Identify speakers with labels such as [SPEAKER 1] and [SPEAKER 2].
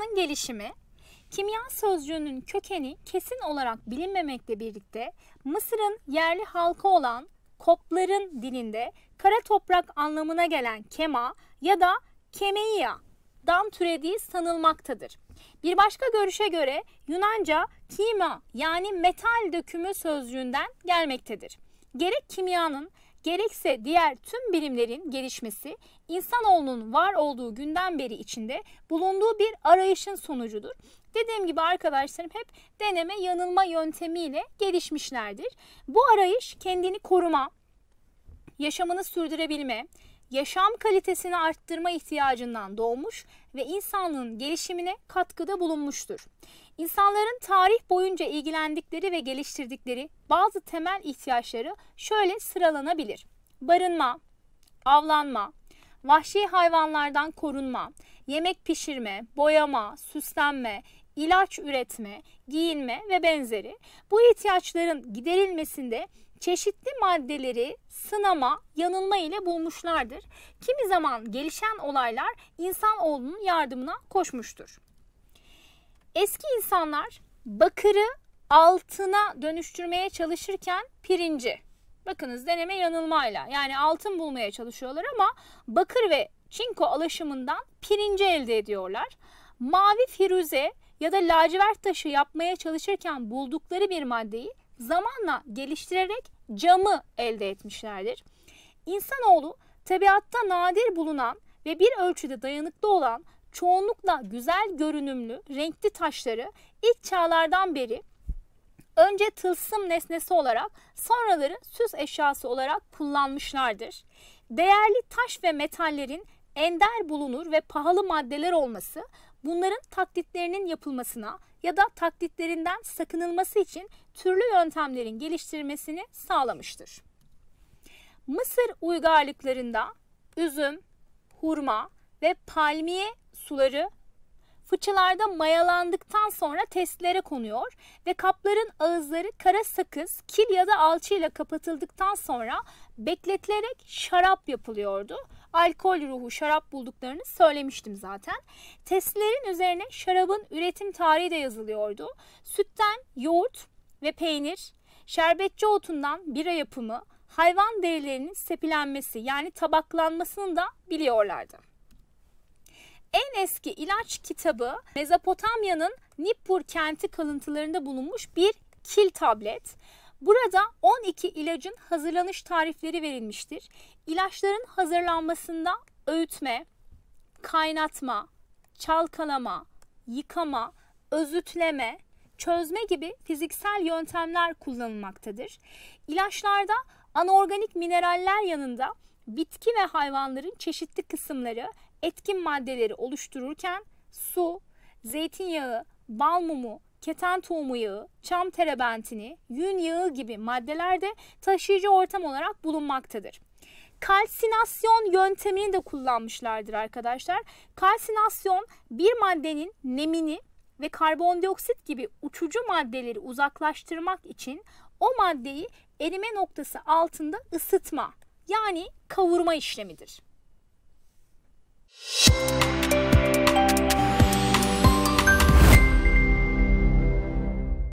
[SPEAKER 1] kimyanın gelişimi Kimya sözcüğünün kökeni kesin olarak bilinmemekle birlikte Mısır'ın yerli halkı olan Kopların dilinde kara toprak anlamına gelen kema ya da kemeiya dan türediği sanılmaktadır. Bir başka görüşe göre Yunanca kima yani metal dökümü sözcüğünden gelmektedir. Gerek kimyanın gerekse diğer tüm bilimlerin gelişmesi insanoğlunun var olduğu günden beri içinde bulunduğu bir arayışın sonucudur. Dediğim gibi arkadaşlarım hep deneme yanılma yöntemiyle gelişmişlerdir. Bu arayış kendini koruma, yaşamını sürdürebilme, yaşam kalitesini arttırma ihtiyacından doğmuş ve insanlığın gelişimine katkıda bulunmuştur. İnsanların tarih boyunca ilgilendikleri ve geliştirdikleri bazı temel ihtiyaçları şöyle sıralanabilir. Barınma, avlanma, vahşi hayvanlardan korunma, yemek pişirme, boyama, süslenme, ilaç üretme, giyinme ve benzeri bu ihtiyaçların giderilmesinde çeşitli maddeleri sınama, yanılma ile bulmuşlardır. Kimi zaman gelişen olaylar insanoğlunun yardımına koşmuştur. Eski insanlar bakırı altına dönüştürmeye çalışırken pirinci. Bakınız deneme yanılmayla yani altın bulmaya çalışıyorlar ama bakır ve çinko alaşımından pirinci elde ediyorlar. Mavi firuze ya da lacivert taşı yapmaya çalışırken buldukları bir maddeyi zamanla geliştirerek camı elde etmişlerdir. İnsanoğlu tabiatta nadir bulunan ve bir ölçüde dayanıklı olan çoğunlukla güzel görünümlü renkli taşları ilk çağlardan beri önce tılsım nesnesi olarak sonraları süs eşyası olarak kullanmışlardır. Değerli taş ve metallerin ender bulunur ve pahalı maddeler olması bunların taklitlerinin yapılmasına ya da taklitlerinden sakınılması için türlü yöntemlerin geliştirilmesini sağlamıştır. Mısır uygarlıklarında üzüm, hurma ve palmiye suları Fıçılarda mayalandıktan sonra testlere konuyor ve kapların ağızları kara sakız, kil ya da alçı ile kapatıldıktan sonra bekletilerek şarap yapılıyordu. Alkol ruhu şarap bulduklarını söylemiştim zaten. Testlerin üzerine şarabın üretim tarihi de yazılıyordu. Sütten yoğurt ve peynir, şerbetçi otundan bira yapımı, hayvan derilerinin sepilenmesi yani tabaklanmasını da biliyorlardı en eski ilaç kitabı Mezopotamya'nın Nippur kenti kalıntılarında bulunmuş bir kil tablet. Burada 12 ilacın hazırlanış tarifleri verilmiştir. İlaçların hazırlanmasında öğütme, kaynatma, çalkalama, yıkama, özütleme, çözme gibi fiziksel yöntemler kullanılmaktadır. İlaçlarda anorganik mineraller yanında bitki ve hayvanların çeşitli kısımları etkin maddeleri oluştururken su, zeytinyağı, bal mumu, keten tohumu yağı, çam terebentini, yün yağı gibi maddeler de taşıyıcı ortam olarak bulunmaktadır. Kalsinasyon yöntemini de kullanmışlardır arkadaşlar. Kalsinasyon bir maddenin nemini ve karbondioksit gibi uçucu maddeleri uzaklaştırmak için o maddeyi erime noktası altında ısıtma yani kavurma işlemidir.